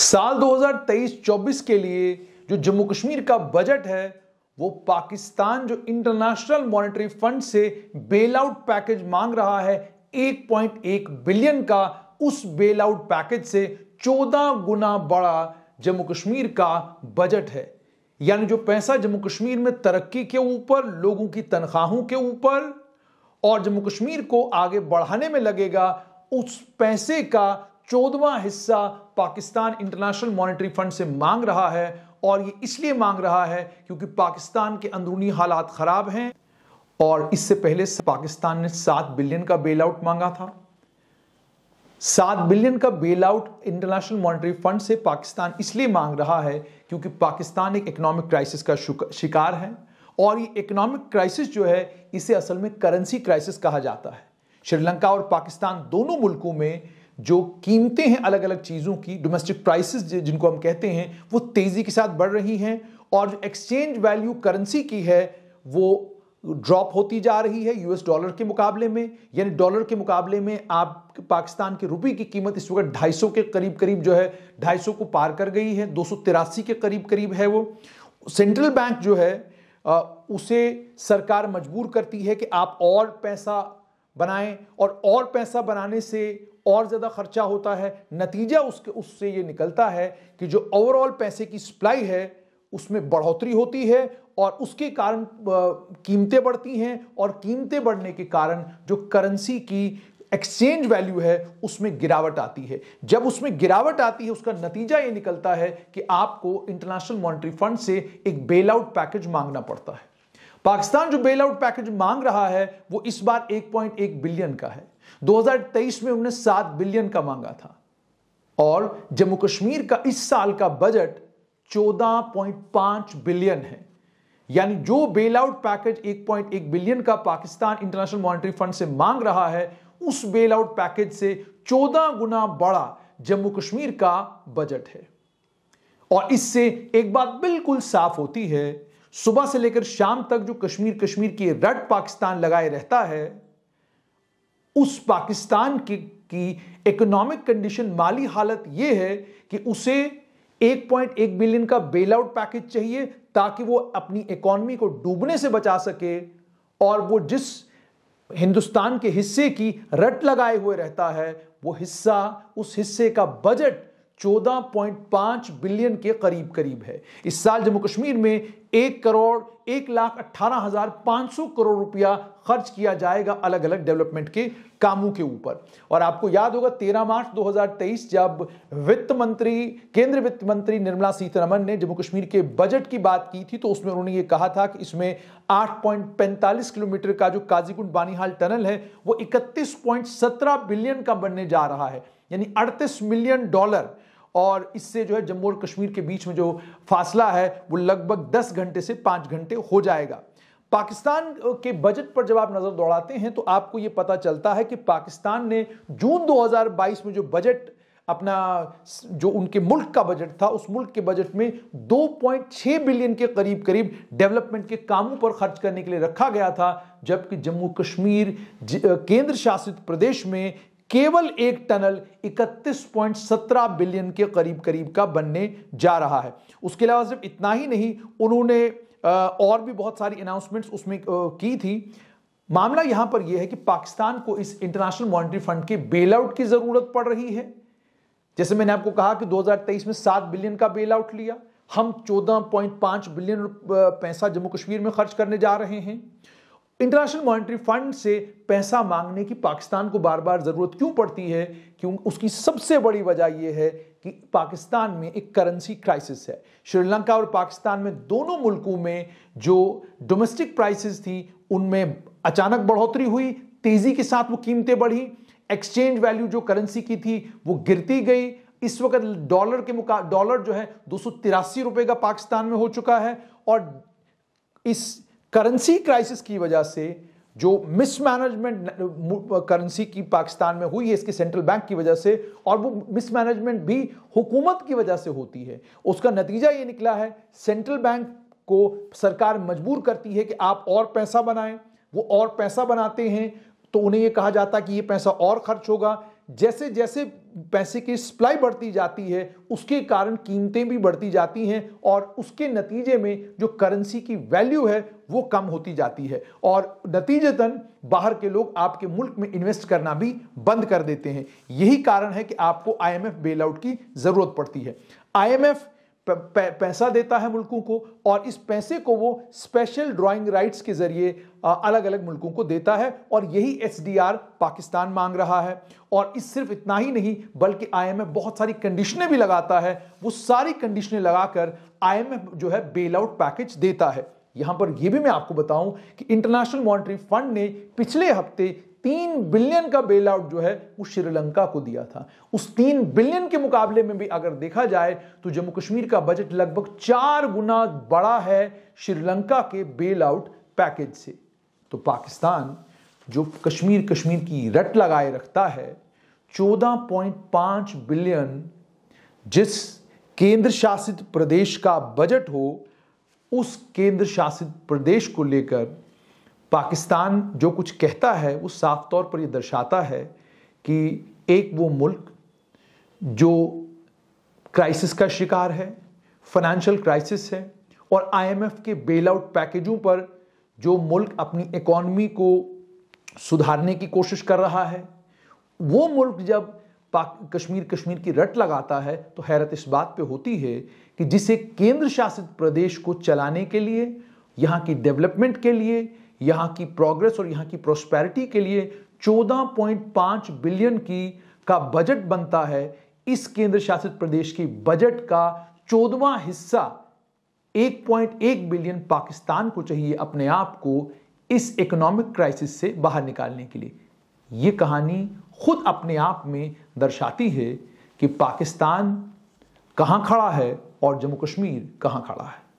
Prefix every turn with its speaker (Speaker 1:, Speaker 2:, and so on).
Speaker 1: साल 2023-24 के लिए जो जम्मू कश्मीर का बजट है वो पाकिस्तान जो इंटरनेशनल मॉनेटरी फंड से बेल आउट पैकेज मांग रहा है 1.1 बिलियन का उस बेल आउट पैकेज से 14 गुना बड़ा जम्मू कश्मीर का बजट है यानी जो पैसा जम्मू कश्मीर में तरक्की के ऊपर लोगों की तनख्वाहों के ऊपर और जम्मू कश्मीर को आगे बढ़ाने में लगेगा उस पैसे का चौदवा हिस्सा पाकिस्तान इंटरनेशनल मॉनेटरी फंड से मांग रहा है और ये इसलिए मांग रहा है क्योंकि पाकिस्तान के अंदरूनी हालात खराब हैं और इससे पहले पाकिस्तान ने सात बिलियन का बेल आउट मांगा था सात बिलियन का bail out international monetary fund से पाकिस्तान इसलिए मांग रहा है क्योंकि पाकिस्तान एक इकोनॉमिक क्राइसिस का शिकार है और ये इकोनॉमिक क्राइसिस जो है इसे असल में करेंसी क्राइसिस कहा जाता है श्रीलंका और पाकिस्तान दोनों मुल्कों में जो कीमतें हैं अलग अलग चीज़ों की डोमेस्टिक प्राइसेस जिनको हम कहते हैं वो तेज़ी के साथ बढ़ रही हैं और जो एक्सचेंज वैल्यू करेंसी की है वो ड्रॉप होती जा रही है यूएस डॉलर के मुकाबले में यानी डॉलर के मुकाबले में आप पाकिस्तान के रुपये की कीमत इस वक्त 250 के करीब करीब जो है 250 को पार कर गई है दो के करीब करीब है वो सेंट्रल बैंक जो है उसे सरकार मजबूर करती है कि आप और पैसा बनाएं और और पैसा बनाने से और ज़्यादा खर्चा होता है नतीजा उसके उससे ये निकलता है कि जो ओवरऑल पैसे की सप्लाई है उसमें बढ़ोतरी होती है और उसके कारण कीमतें बढ़ती हैं और कीमतें बढ़ने के कारण जो करेंसी की एक्सचेंज वैल्यू है उसमें गिरावट आती है जब उसमें गिरावट आती है उसका नतीजा ये निकलता है कि आपको इंटरनेशनल मॉनिटरी फंड से एक बेल आउट पैकेज मांगना पड़ता है पाकिस्तान जो बेल आउट पैकेज मांग रहा है वो इस बार 1.1 बिलियन का है 2023 में उन्हें 7 बिलियन का मांगा था और जम्मू कश्मीर का इस साल का बजट 14.5 बिलियन है यानी जो बेल आउट पैकेज 1.1 बिलियन का पाकिस्तान इंटरनेशनल मॉनिटरी फंड से मांग रहा है उस बेल आउट पैकेज से 14 गुना बड़ा जम्मू कश्मीर का बजट है और इससे एक बात बिल्कुल साफ होती है सुबह से लेकर शाम तक जो कश्मीर कश्मीर की रट पाकिस्तान लगाए रहता है उस पाकिस्तान की इकोनॉमिक कंडीशन माली हालत यह है कि उसे 1.1 बिलियन का बेल आउट पैकेज चाहिए ताकि वो अपनी इकोनॉमी को डूबने से बचा सके और वो जिस हिंदुस्तान के हिस्से की रट लगाए हुए रहता है वो हिस्सा उस हिस्से का बजट 14.5 बिलियन के करीब करीब है इस साल जम्मू कश्मीर में एक करोड़ एक लाख अट्ठारह हजार पांच सौ करोड़ रुपया खर्च किया जाएगा अलग अलग डेवलपमेंट के कामों के ऊपर और आपको याद होगा 13 मार्च 2023 जब वित्त मंत्री केंद्रीय वित्त मंत्री निर्मला सीतारमन ने जम्मू कश्मीर के बजट की बात की थी तो उसमें उन्होंने ये कहा था कि इसमें 8.45 किलोमीटर का जो काजीकुंड बानीहाल टनल है वो 31.17 बिलियन का बनने जा रहा है यानी 38 मिलियन डॉलर और इससे जो है जम्मू और कश्मीर के बीच में जो फासला है वो लगभग दस घंटे से पाँच घंटे हो जाएगा पाकिस्तान के बजट पर जब आप नज़र दौड़ाते हैं तो आपको ये पता चलता है कि पाकिस्तान ने जून 2022 में जो बजट अपना जो उनके मुल्क का बजट था उस मुल्क के बजट में 2.6 बिलियन के करीब करीब डेवलपमेंट के कामों पर खर्च करने के लिए रखा गया था जबकि जम्मू कश्मीर केंद्र शासित प्रदेश में केवल एक टनल 31.17 बिलियन के करीब करीब का बनने जा रहा है उसके अलावा सिर्फ इतना ही नहीं उन्होंने और भी बहुत सारी अनाउंसमेंट्स उसमें की थी मामला यहां पर यह है कि पाकिस्तान को इस इंटरनेशनल मॉनिटरी फंड के बेल आउट की जरूरत पड़ रही है जैसे मैंने आपको कहा कि 2023 में 7 बिलियन का बेल आउट लिया हम 14.5 बिलियन पैसा जम्मू कश्मीर में खर्च करने जा रहे हैं इंटरनेशनल मॉनिटरी फंड से पैसा मांगने की पाकिस्तान को बार बार ज़रूरत क्यों पड़ती है क्यों उसकी सबसे बड़ी वजह यह है कि पाकिस्तान में एक करेंसी क्राइसिस है श्रीलंका और पाकिस्तान में दोनों मुल्कों में जो डोमेस्टिक प्राइसेस थी उनमें अचानक बढ़ोतरी हुई तेज़ी के साथ वो कीमतें बढ़ी एक्सचेंज वैल्यू जो करेंसी की थी वो गिरती गई इस वक्त डॉलर के मुका डॉलर जो है दो रुपए का पाकिस्तान में हो चुका है और इस करेंसी क्राइसिस की वजह से जो मिसमैनेजमेंट करेंसी की पाकिस्तान में हुई है इसके सेंट्रल बैंक की वजह से और वो मिसमैनेजमेंट भी हुकूमत की वजह से होती है उसका नतीजा ये निकला है सेंट्रल बैंक को सरकार मजबूर करती है कि आप और पैसा बनाएं वो और पैसा बनाते हैं तो उन्हें ये कहा जाता है कि ये पैसा और खर्च होगा जैसे जैसे पैसे की सप्लाई बढ़ती जाती है उसके कारण कीमतें भी बढ़ती जाती हैं और उसके नतीजे में जो करेंसी की वैल्यू है वो कम होती जाती है और नतीजतन बाहर के लोग आपके मुल्क में इन्वेस्ट करना भी बंद कर देते हैं यही कारण है कि आपको आईएमएफ बेल आउट की ज़रूरत पड़ती है आईएमएफ पैसा देता है मुल्कों को और इस पैसे को वो स्पेशल ड्राइंग राइट्स के जरिए अलग अलग मुल्कों को देता है और यही एस पाकिस्तान मांग रहा है और इस सिर्फ इतना ही नहीं बल्कि आई बहुत सारी कंडीशनें भी लगाता है वो सारी कंडीशनें लगाकर आई जो है बेल आउट पैकेज देता है यहां पर यह भी मैं आपको बताऊं कि इंटरनेशनल मॉनिटरी फंड ने पिछले हफ्ते तीन बिलियन का बेल आउट जो है वो श्रीलंका को दिया था उस तीन बिलियन के मुकाबले में भी अगर देखा जाए तो जम्मू कश्मीर का बजट लगभग चार गुना बड़ा है श्रीलंका के बेल आउट पैकेज से तो पाकिस्तान जो कश्मीर कश्मीर की रट लगाए रखता है 14.5 बिलियन जिस केंद्र शासित प्रदेश का बजट हो उस केंद्र शासित प्रदेश को लेकर पाकिस्तान जो कुछ कहता है वो साफ तौर पर ये दर्शाता है कि एक वो मुल्क जो क्राइसिस का शिकार है फाइनेंशियल क्राइसिस है और आईएमएफ के बेल आउट पैकेजों पर जो मुल्क अपनी इकोनमी को सुधारने की कोशिश कर रहा है वो मुल्क जब कश्मीर कश्मीर की रट लगाता है तो हैरत इस बात पे होती है कि जिसे केंद्र शासित प्रदेश को चलाने के लिए यहाँ की डेवलपमेंट के लिए यहाँ की प्रोग्रेस और यहाँ की प्रोस्पैरिटी के लिए 14.5 बिलियन की का बजट बनता है इस केंद्र शासित प्रदेश की बजट का चौदवा हिस्सा 1.1 बिलियन पाकिस्तान को चाहिए अपने आप को इस इकोनॉमिक क्राइसिस से बाहर निकालने के लिए ये कहानी खुद अपने आप में दर्शाती है कि पाकिस्तान कहाँ खड़ा है और जम्मू कश्मीर कहाँ खड़ा है